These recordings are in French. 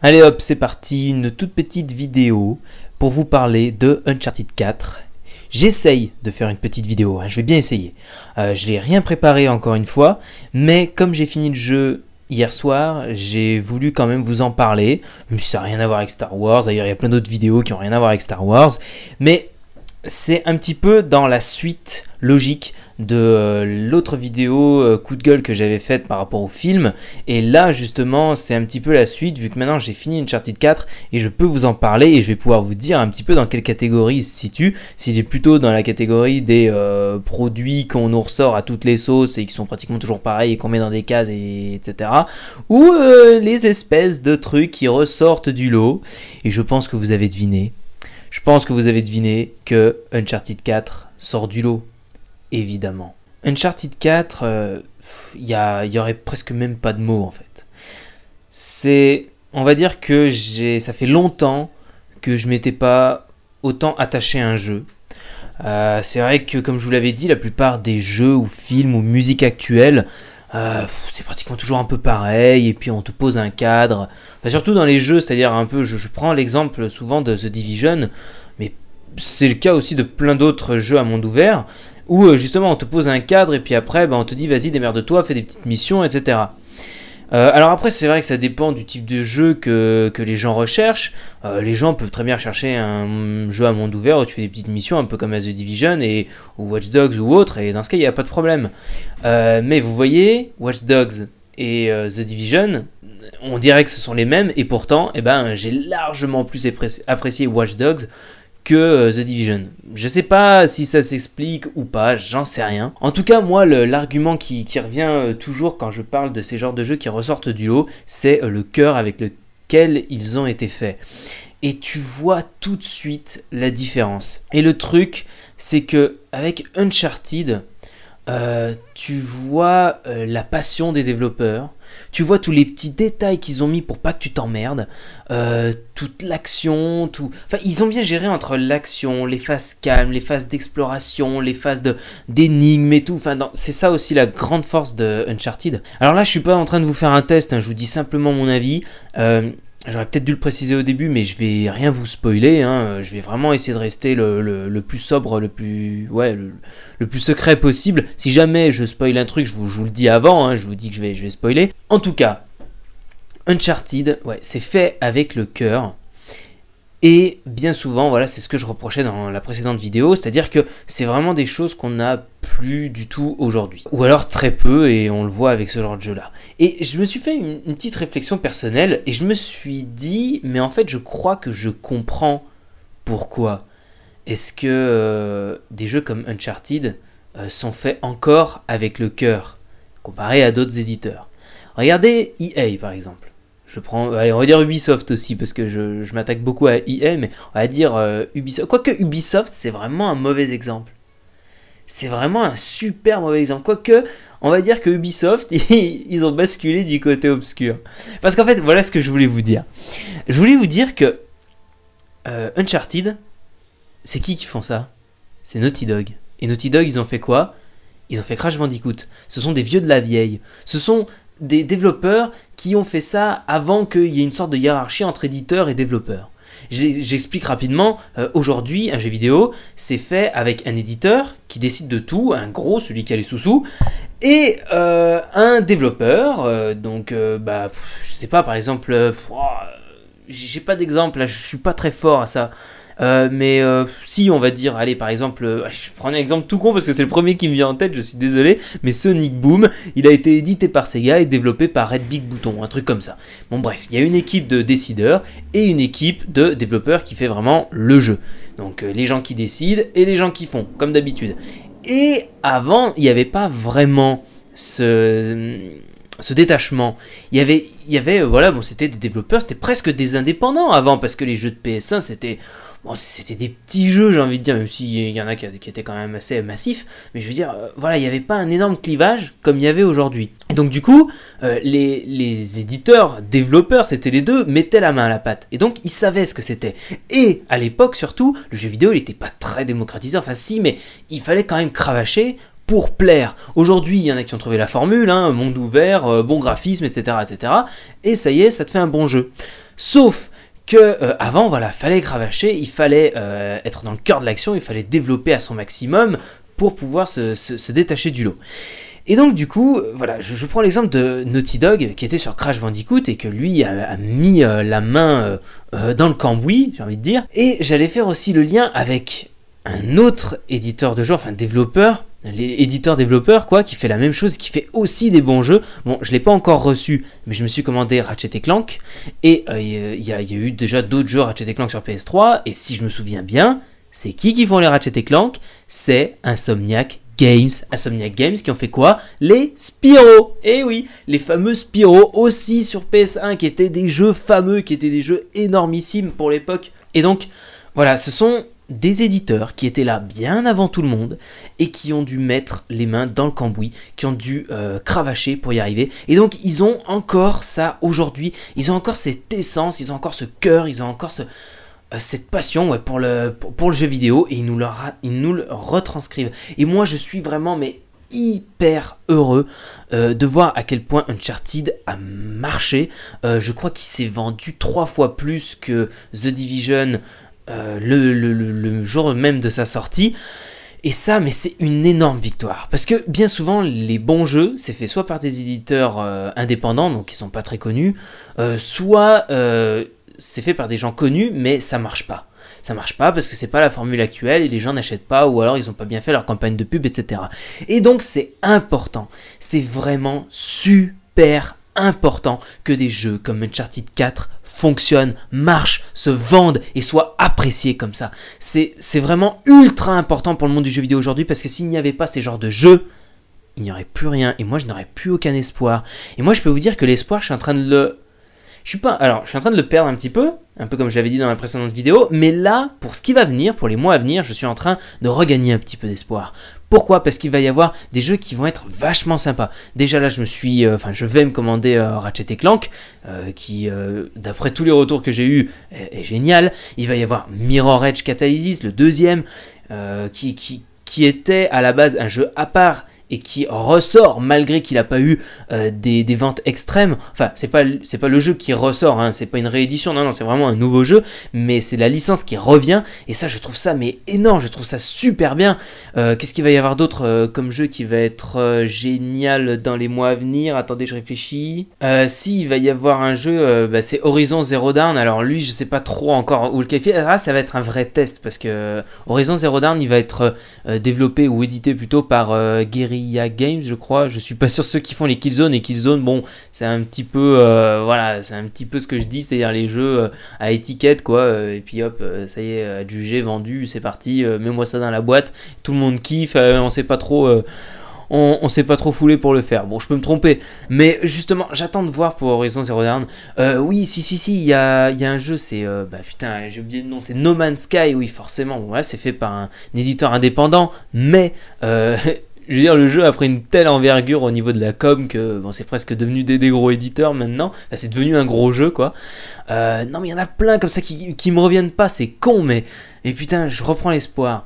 Allez hop, c'est parti, une toute petite vidéo pour vous parler de Uncharted 4. J'essaye de faire une petite vidéo, hein, je vais bien essayer. Euh, je n'ai rien préparé encore une fois, mais comme j'ai fini le jeu hier soir, j'ai voulu quand même vous en parler, même ça n'a rien à voir avec Star Wars, d'ailleurs il y a plein d'autres vidéos qui n'ont rien à voir avec Star Wars, mais c'est un petit peu dans la suite logique de euh, l'autre vidéo euh, coup de gueule que j'avais faite par rapport au film. Et là, justement, c'est un petit peu la suite, vu que maintenant j'ai fini Uncharted 4 et je peux vous en parler et je vais pouvoir vous dire un petit peu dans quelle catégorie il se situe. S'il est plutôt dans la catégorie des euh, produits qu'on nous ressort à toutes les sauces et qui sont pratiquement toujours pareils et qu'on met dans des cases, etc. Ou les espèces de trucs qui ressortent du lot. Et je pense que vous avez deviné. Je pense que vous avez deviné que Uncharted 4 sort du lot évidemment. Uncharted 4, il n'y aurait presque même pas de mots en fait. C'est, on va dire que j'ai, ça fait longtemps que je m'étais pas autant attaché à un jeu. Euh, c'est vrai que comme je vous l'avais dit, la plupart des jeux ou films ou musique actuelle, euh, c'est pratiquement toujours un peu pareil, et puis on te pose un cadre. surtout dans les jeux, c'est-à-dire un peu, je, je prends l'exemple souvent de The Division, mais c'est le cas aussi de plein d'autres jeux à monde ouvert où euh, justement on te pose un cadre et puis après ben on te dit vas-y démerde-toi, fais des petites missions, etc. Euh, alors après, c'est vrai que ça dépend du type de jeu que, que les gens recherchent. Euh, les gens peuvent très bien chercher un jeu à monde ouvert où tu fais des petites missions, un peu comme à The Division et, ou Watch Dogs ou autre, et dans ce cas, il n'y a pas de problème. mais vous voyez, Watch Dogs et The Division, on dirait que ce sont les mêmes, et pourtant, eh ben, j'ai largement plus apprécié Watch Dogs euh, The Division. Je sais pas si ça s'explique ou pas, j'en sais rien. En tout cas, moi, l'argument qui, revient euh, toujours quand je parle de ces genres de jeux qui ressortent du lot, c'est euh, le cœur avec lequel ils ont été faits. Et tu vois tout de suite la différence. Et le truc, c'est que avec Uncharted, euh, tu vois euh, la passion des développeurs, tu vois tous les petits détails qu'ils ont mis pour pas que tu t'emmerdes, euh, toute l'action, tout. Enfin, ils ont bien géré entre l'action, les phases calmes, les phases d'exploration, les phases de d'énigmes et tout. Enfin, c'est ça aussi la grande force de Uncharted. Alors là, je suis pas en train de vous faire un test, hein. je vous dis simplement mon avis. J'aurais peut-être dû le préciser au début, mais je vais rien vous spoiler. Hein. Je vais vraiment essayer de rester le, plus sobre, le plus, ouais, le, plus secret possible. Si jamais je spoil un truc, je vous, le dis avant. Hein. Je vous dis que je vais, je vais spoiler. En tout cas, Uncharted, ouais, c'est fait avec le cœur. Et bien souvent, voilà, c'est ce que je reprochais dans la précédente vidéo, c'est-à-dire que c'est vraiment des choses qu'on n'a plus du tout aujourd'hui. Ou alors très peu, et on le voit avec ce genre de jeu-là. Et je me suis fait une, petite réflexion personnelle, et je me suis dit, mais en fait, je crois que je comprends pourquoi. Est-ce que euh, des jeux comme Uncharted euh, sont faits encore avec le cœur, comparé à d'autres éditeurs Regardez EA par exemple je prends, allez, on va dire Ubisoft aussi, parce que je, m'attaque beaucoup à EA, mais on va dire euh, Ubisoft. Quoique Ubisoft, c'est vraiment un mauvais exemple. C'est vraiment un super mauvais exemple. Quoique, on va dire que Ubisoft, ils ont basculé du côté obscur. Parce qu'en fait, voilà ce que je voulais vous dire. Je voulais vous dire que euh, Uncharted, c'est qui qui font ça C'est Naughty Dog. Et Naughty Dog, ils ont fait quoi Ils ont fait Crash Bandicoot. Ce sont des vieux de la vieille. Ce sont des développeurs qui ont fait ça avant qu'il y ait une sorte de hiérarchie entre éditeurs et développeurs. J'explique rapidement, euh, aujourd'hui un jeu vidéo, c'est fait avec un éditeur qui décide de tout, un gros, celui qui a les sous-sous, et euh, un développeur, euh, donc bah, je sais pas par exemple, oh, j'ai pas d'exemple, je suis pas très fort à ça, euh, mais euh, si, on va dire, allez, par exemple, euh, je prends un exemple tout con parce que c'est le premier qui me vient en tête, je suis désolé, mais Sonic Boom, il a été édité par Sega et développé par Red Big Bouton, un truc comme ça. Bon, bref, il y a une équipe de décideurs et une équipe de développeurs qui fait vraiment le jeu. Donc, les gens qui décident et les gens qui font, comme d'habitude. Et avant, il n'y avait pas vraiment ce ce détachement. Il y avait, il y avait, voilà, bon, c'était des développeurs, c'était presque des indépendants avant, parce que les jeux de PS1, c'était, c'était des petits jeux, j'ai envie de dire, même s'il y en a qui, étaient quand même assez massifs. Mais je veux dire, euh, voilà, il n'y avait pas un énorme clivage comme il y avait aujourd'hui. Et donc, du coup, euh, les, éditeurs, développeurs, c'était les deux, mettaient la main à la pâte. Et donc, ils savaient ce que c'était. Et à l'époque, surtout, le jeu vidéo, il n'était pas très démocratisé. Enfin, si, mais il fallait quand même cravacher pour plaire. Aujourd'hui, il y en a qui ont trouvé la formule, hein, monde ouvert, euh, bon graphisme, etc., etc. Et ça y est, ça te fait un bon jeu. Sauf que euh, avant voilà fallait cravacher, il fallait euh, être dans le cœur de l'action, il fallait développer à son maximum pour pouvoir se, détacher du lot. Et donc du coup, euh, voilà, je, prends l'exemple de Naughty Dog qui était sur Crash Bandicoot et que lui a, mis la main dans le cambouis, j'ai envie de dire. Et j'allais faire aussi le lien avec un autre éditeur de jeu, enfin développeur, l'éditeur-développeur, quoi, qui fait la même chose, qui fait aussi des bons jeux. Bon, je ne l'ai pas encore reçu, mais je me suis commandé Ratchet Clank, et euh, il y, y, a eu déjà d'autres jeux Ratchet Clank sur PS3, et si je me souviens bien, c'est qui qui font les Ratchet Clank C'est Insomniac Games, Insomniac Games qui ont fait quoi Les Spyro Eh oui, les fameux Spyro aussi sur PS1 qui étaient des jeux fameux, qui étaient des jeux énormissimes pour l'époque. Et donc, voilà, ce sont des éditeurs qui étaient là bien avant tout le monde et qui ont dû mettre les mains dans le cambouis, qui ont dû euh, cravacher pour y arriver. Et donc ils ont encore ça aujourd'hui, ils ont encore cette essence, ils ont encore ce cœur, ils ont encore ce, euh, cette passion pour, le, jeu vidéo et ils nous, le, retranscrivent. Et moi je suis vraiment mais hyper heureux euh, de voir à quel point Uncharted a marché. je crois qu'il s'est vendu trois fois plus que The Division. Euh, le, jour même de sa sortie. Et ça, mais c'est une énorme victoire. Parce que bien souvent, les bons jeux, c'est fait soit par des éditeurs euh, indépendants, donc qui sont pas très connus, euh, soit c'est fait par des gens connus, mais ça marche pas. Ça marche pas parce que c'est pas la formule actuelle et les gens n'achètent pas ou alors ils ont pas bien fait leur campagne de pub, etc. Et donc c'est important. C'est vraiment super important que des jeux comme Uncharted 4 fonctionne, marche, se vendent, et soit apprécié comme ça. C'est vraiment ultra important pour le monde du jeu vidéo aujourd'hui parce que s'il n'y avait pas ces genres de jeux, il n'y aurait plus rien et moi je n'aurais plus aucun espoir. Et moi je peux vous dire que l'espoir, je suis en train de le je suis pas alors, je suis en train de le perdre un petit peu, un peu comme je l'avais dit dans ma précédente vidéo, mais là pour ce qui va venir, pour les mois à venir, je suis en train de regagner un petit peu d'espoir pourquoi Parce qu'il va y avoir des jeux qui vont être vachement sympas. Déjà là, je me suis, euh, enfin, je vais me commander euh, Ratchet Ratchet Clank, euh, qui, d'après tous les retours que j'ai eu, est, génial. Il va y avoir Mirror Edge Catalysis, le deuxième, qui, qui, qui était à la base un jeu à part et qui ressort malgré qu'il n'a pas eu euh, des, des, ventes extrêmes. Enfin, c'est pas c'est pas le jeu qui ressort, hein, c'est pas une réédition, non non, c'est vraiment un nouveau jeu, mais c'est la licence qui revient et ça, je trouve ça mais énorme, je trouve ça super bien. Euh, qu'est-ce qu'il va y avoir d'autre euh, comme jeu qui va être génial dans les mois à venir Attendez, je réfléchis. si il va y avoir un jeu, bah, c'est Horizon Zero Dawn. Alors lui, je sais pas trop encore où le café. Ah, ça va être un vrai test parce que Horizon Zero Dawn, il va être développé ou édité plutôt par Gary a Games, je crois. Je suis pas sûr ceux qui font les Killzone et Killzone, bon, c'est un petit peu, euh, voilà, c'est un petit peu ce que je dis, c'est-à-dire les jeux euh, à étiquette, quoi. Euh, et puis hop, ça y est, adjugé, vendu, c'est parti. Mets-moi ça dans la boîte. Tout le monde kiffe. on sait pas trop. on, on s'est pas trop foulé pour le faire. Bon, je peux me tromper. Mais justement, j'attends de voir pour Horizon Zero Dawn. Euh, oui, si, si, si, il y a, y un jeu, c'est. bah putain, j'ai oublié le nom, c'est No Man's Sky. Oui, forcément, bon, c'est fait par un, éditeur indépendant. Mais. Euh, je veux dire, le jeu a pris une telle envergure au niveau de la com que bon, c'est presque devenu des, des, gros éditeurs maintenant. c'est devenu un gros jeu, quoi. Euh, non, mais il y en a plein comme ça qui, qui me reviennent pas, c'est con, mais. Et putain, je reprends l'espoir.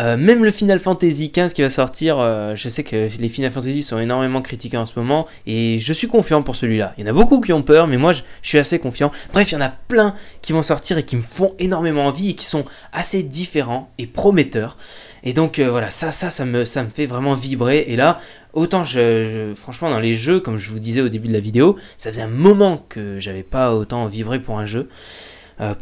Euh, même le Final Fantasy XV qui va sortir, euh, je sais que les Final Fantasy sont énormément critiqués en ce moment et je suis confiant pour celui-là. Il y en a beaucoup qui ont peur, mais moi je, suis assez confiant. Bref, il y en a plein qui vont sortir et qui me font énormément envie et qui sont assez différents et prometteurs. Et donc euh, voilà, ça, ça, ça me, fait vraiment vibrer. Et là, autant je, franchement dans les jeux, comme je vous disais au début de la vidéo, ça faisait un moment que j'avais pas autant vibré pour un jeu,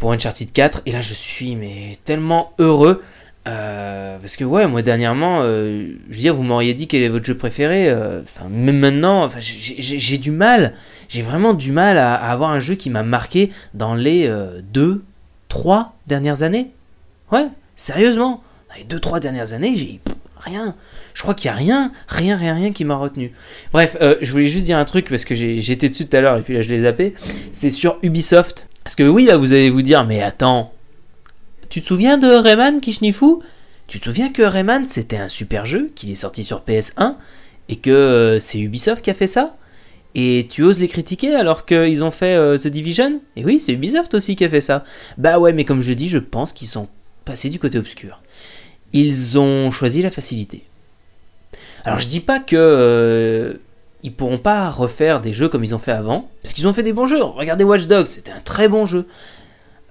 pour Uncharted 4. Et là, je suis mais tellement heureux. Euh, parce que ouais, moi dernièrement, euh, je veux dire, vous m'auriez dit quel est votre jeu préféré. Euh, enfin, même maintenant, j'ai du mal, j'ai vraiment du mal à, avoir un jeu qui m'a marqué dans les 2, 3 dernières années. Ouais, sérieusement, les 2-3 dernières années, j'ai rien. Je crois qu'il n'y a rien, rien, rien, rien qui m'a retenu. Bref, je voulais juste dire un truc parce que j'étais dessus tout à l'heure et puis là je l'ai zappé. C'est sur Ubisoft. Parce que oui, là vous allez vous dire, mais attends, tu te souviens de Rayman Kishnifu Tu te souviens que Rayman c'était un super jeu, qu'il est sorti sur PS1 et que euh, c'est Ubisoft qui a fait ça et tu oses les critiquer alors qu'ils ont fait euh, The Division Et oui, c'est Ubisoft aussi qui a fait ça. Bah ouais, mais comme je dis, je pense qu'ils sont passés du côté obscur. Ils ont choisi la facilité. Alors je dis pas que euh, ils pourront pas refaire des jeux comme ils ont fait avant, parce qu'ils ont fait des bons jeux. Regardez Watch Dogs, c'était un très bon jeu.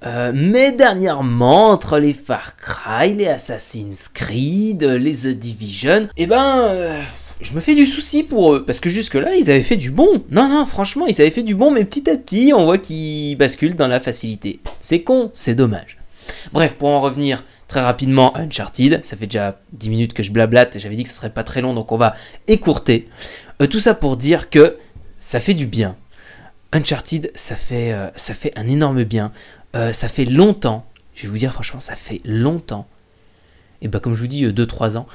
Euh, mais dernièrement, entre les Far Cry, les Assassin's Creed, les The Division, eh ben, euh, je me fais du souci pour eux. Parce que jusque-là, ils avaient fait du bon. Non, non, franchement, ils avaient fait du bon, mais petit à petit, on voit qu'ils basculent dans la facilité. C'est con, c'est dommage. Bref, pour en revenir très rapidement à Uncharted, ça fait déjà 10 minutes que je blablate et j'avais dit que ce serait pas très long, donc on va écourter. Euh, tout ça pour dire que ça fait du bien. Uncharted, ça fait, ça fait un énorme bien. Euh, ça fait longtemps, je vais vous dire franchement, ça fait longtemps, et bien bah, comme je vous dis, 2-3 euh, ans,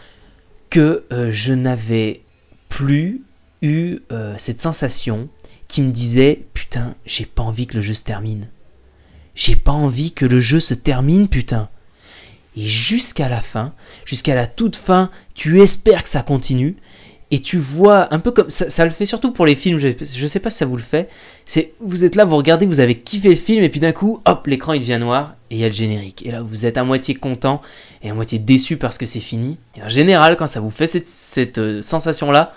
que euh, je n'avais plus eu cette sensation qui me disait Putain, j'ai pas envie que le jeu se termine. J'ai pas envie que le jeu se termine, putain. Et jusqu'à la fin, jusqu'à la toute fin, tu espères que ça continue, et tu vois un peu comme ça, le fait surtout pour les films je, sais pas si ça vous le fait c'est vous êtes là vous regardez vous avez kiffé le film et puis d'un coup hop l'écran il devient noir et il y a le générique et là vous êtes à moitié content et à moitié déçu parce que c'est fini et en général quand ça vous fait cette, cette euh, sensation là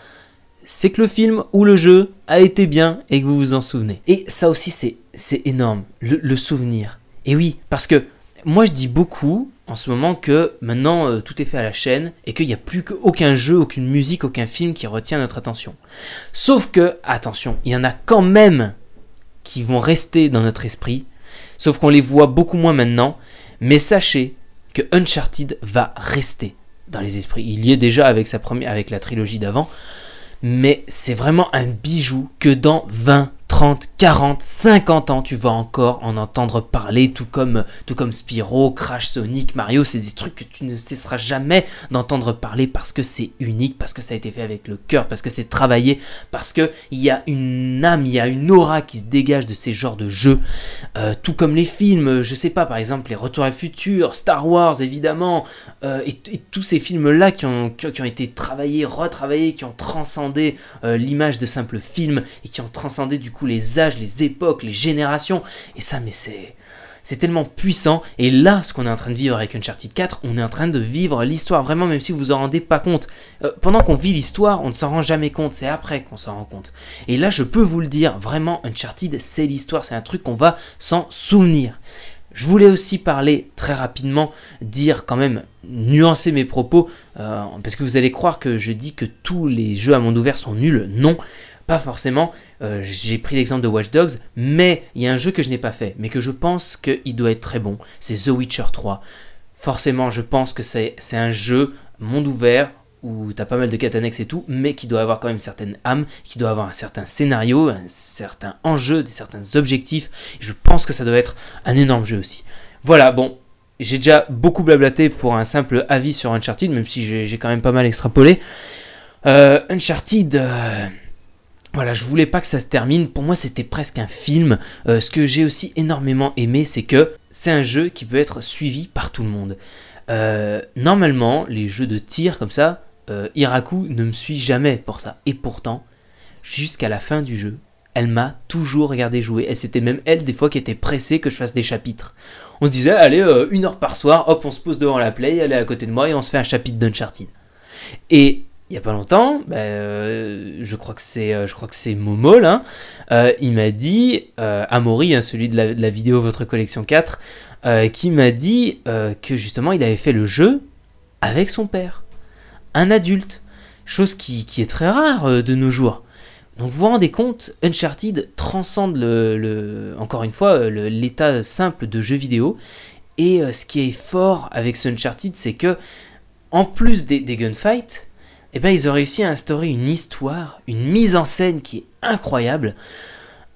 c'est que le film ou le jeu a été bien et que vous vous en souvenez et ça aussi c'est énorme le souvenir et oui parce que moi je dis beaucoup en ce moment que maintenant euh, tout est fait à la chaîne et qu'il n'y a plus qu'aucun jeu, aucune musique, aucun film qui retient notre attention. Sauf que, attention, il y en a quand même qui vont rester dans notre esprit, sauf qu'on les voit beaucoup moins maintenant, mais sachez que Uncharted va rester dans les esprits. Il y est déjà avec, sa première, avec la trilogie d'avant, mais c'est vraiment un bijou que dans 20 30, 40, 50 ans, tu vas encore en entendre parler, tout comme, tout comme Spyro, Crash, Sonic, Mario, c'est des trucs que tu ne cesseras jamais d'entendre parler parce que c'est unique, parce que ça a été fait avec le cœur, parce que c'est travaillé, parce que il y a une âme, il y a une aura qui se dégage de ces genres de jeux, euh, tout comme les films, je sais pas, par exemple les Retours à futur, Star Wars évidemment, euh, et, tous ces films-là qui ont, qui, ont été travaillés, retravaillés, qui ont transcendé euh, l'image de simples films et qui ont transcendé du coup les âges, les époques, les générations. Et ça, mais c'est c'est tellement puissant. Et là, ce qu'on est en train de vivre avec Uncharted 4, on est en train de vivre l'histoire, vraiment, même si vous vous en rendez pas compte. Euh, pendant qu'on vit l'histoire, on ne s'en rend jamais compte, c'est après qu'on s'en rend compte. Et là, je peux vous le dire, vraiment, Uncharted, c'est l'histoire, c'est un truc qu'on va s'en souvenir. Je voulais aussi parler très rapidement, dire quand même, nuancer mes propos, euh, parce que vous allez croire que je dis que tous les jeux à monde ouvert sont nuls. Non, pas forcément. Euh, j'ai pris l'exemple de Watch Dogs, mais il y a un jeu que je n'ai pas fait, mais que je pense qu'il doit être très bon. C'est The Witcher 3. Forcément, je pense que c'est un jeu monde ouvert où t'as pas mal de quêtes annexes et tout, mais qui doit avoir quand même certaines âmes, qui doit avoir un certain scénario, un certain enjeu, des certains objectifs. Je pense que ça doit être un énorme jeu aussi. Voilà, bon, j'ai déjà beaucoup blablaté pour un simple avis sur Uncharted, même si j'ai quand même pas mal extrapolé. Euh, Uncharted. Euh, voilà, je voulais pas que ça se termine. Pour moi, c'était presque un film. Euh, ce que j'ai aussi énormément aimé, c'est que c'est un jeu qui peut être suivi par tout le monde. Euh, normalement, les jeux de tir comme ça, euh, Iraku ne me suit jamais pour ça. Et pourtant, jusqu'à la fin du jeu, elle m'a toujours regardé jouer. Et c'était même elle, des fois, qui était pressée que je fasse des chapitres. On se disait, allez, une heure par soir, hop, on se pose devant la play, elle est à côté de moi et on se fait un chapitre d'Uncharted. Et il n'y a pas longtemps, bah, euh, je crois que c'est euh, je crois que c'est Momo euh, il m'a dit euh, Amaury, hein, celui de la, vidéo Votre collection 4, qui m'a dit que justement il avait fait le jeu avec son père, un adulte, chose qui, est très rare de nos jours. Donc vous vous rendez compte, Uncharted transcende le, encore une fois l'état simple de jeu vidéo. Et ce qui est fort avec ce Uncharted, c'est que en plus des gunfights, eh ben, ils ont réussi à instaurer une histoire, une mise en scène qui est incroyable,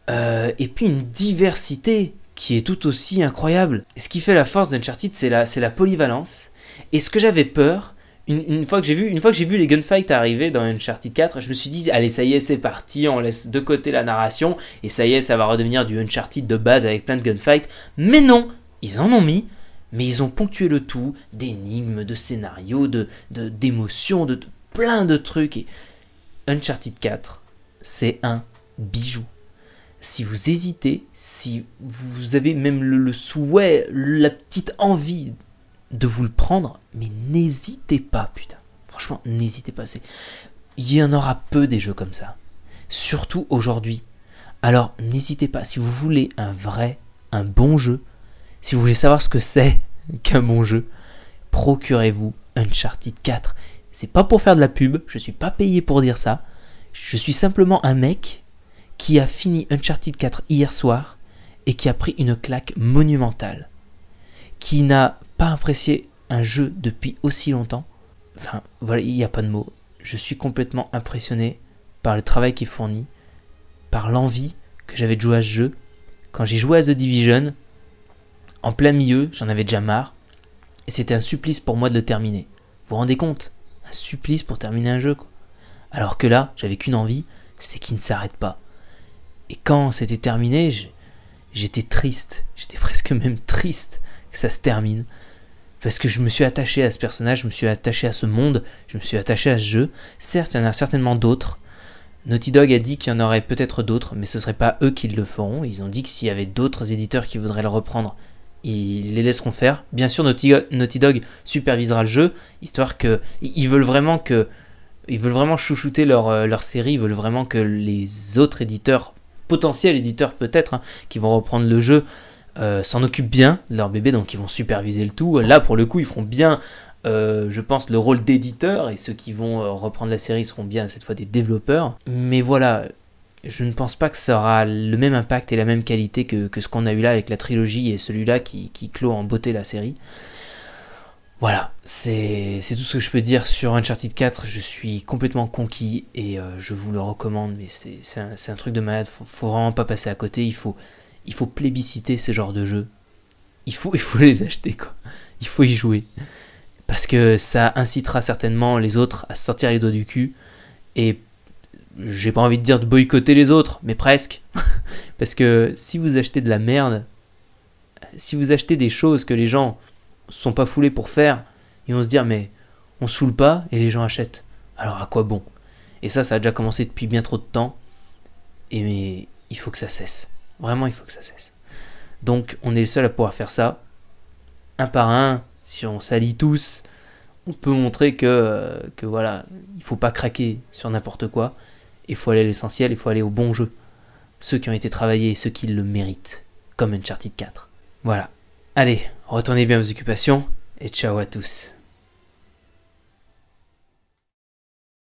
euh, et puis une diversité qui est tout aussi incroyable. ce qui fait la force d'Uncharted, c'est la, la polyvalence. Et ce que j'avais peur, une, fois que j'ai vu, une fois que j'ai vu les gunfights arriver dans Uncharted 4, je me suis dit allez ça y est c'est parti, on laisse de côté la narration et ça y est ça va redevenir du Uncharted de base avec plein de gunfights. Mais non, ils en ont mis, mais ils ont ponctué le tout d'énigmes, de scénarios, de d'émotions, de, plein de trucs. Et Uncharted 4, c'est un bijou. Si vous hésitez, si vous avez même le, souhait, la petite envie de vous le prendre, mais n'hésitez pas, putain. Franchement, n'hésitez pas. Il y en aura peu des jeux comme ça. Surtout aujourd'hui. Alors n'hésitez pas, si vous voulez un vrai, un bon jeu, si vous voulez savoir ce que c'est qu'un bon jeu, procurez-vous Uncharted 4. C'est pas pour faire de la pub, je suis pas payé pour dire ça. Je suis simplement un mec qui a fini Uncharted 4 hier soir et qui a pris une claque monumentale. Qui n'a pas apprécié un jeu depuis aussi longtemps. Enfin, voilà, il n'y a pas de mots. Je suis complètement impressionné par le travail qui est fourni, par l'envie que j'avais de jouer à ce jeu. Quand j'ai joué à The Division, en plein milieu, j'en avais déjà marre, et c'était un supplice pour moi de le terminer. Vous vous rendez compte supplice pour terminer un jeu. Alors que là, j'avais qu'une envie, c'est qu'il ne s'arrête pas. Et quand c'était terminé, j'étais triste, j'étais presque même triste que ça se termine. Parce que je me suis attaché à ce personnage, je me suis attaché à ce monde, je me suis attaché à ce jeu. Certes, il y en a certainement d'autres. Naughty Dog a dit qu'il y en aurait peut-être d'autres, mais ce ne serait pas eux qui le feront. Ils ont dit que s'il y avait d'autres éditeurs qui voudraient le reprendre, ils les laisseront faire. Bien sûr, Naughty, Dog supervisera le jeu, histoire que ils veulent vraiment que ils veulent vraiment chouchouter euh, leur, série, ils veulent vraiment que les autres éditeurs, potentiels éditeurs peut-être, hein, qui vont reprendre le jeu, euh, s'en occupent bien de leur bébé, donc ils vont superviser le tout. Là, pour le coup, ils feront bien, euh, je pense, le rôle d'éditeur, et ceux qui vont reprendre la série seront bien cette fois des développeurs. Mais voilà, je ne pense pas que ça aura le même impact et la même qualité que, ce qu'on a eu là avec la trilogie et celui-là qui, clôt en beauté la série. Voilà, c'est tout ce que je peux dire sur Uncharted 4. Je suis complètement conquis et euh, je vous le recommande, mais c'est un, truc de malade. Faut, faut vraiment pas passer à côté. Il faut, il faut plébisciter ce genre de jeu. Il faut, il faut les acheter, quoi. Il faut y jouer. Parce que ça incitera certainement les autres à sortir les doigts du cul et j'ai pas envie de dire de boycotter les autres, mais presque. Parce que si vous achetez de la merde, si vous achetez des choses que les gens sont pas foulés pour faire, ils vont se dire mais on saoule pas et les gens achètent. Alors à quoi bon Et ça, ça a déjà commencé depuis bien trop de temps. Et mais il faut que ça cesse. Vraiment, il faut que ça cesse. Donc on est les seuls à pouvoir faire ça. Un par un, si on s'allie tous, on peut montrer que, euh, que voilà, il faut pas craquer sur n'importe quoi. Il faut aller à l'essentiel, il faut aller au bon jeu. Ceux qui ont été travaillés et ceux qui le méritent. Comme Uncharted 4. Voilà. Allez, retournez bien aux occupations et ciao à tous.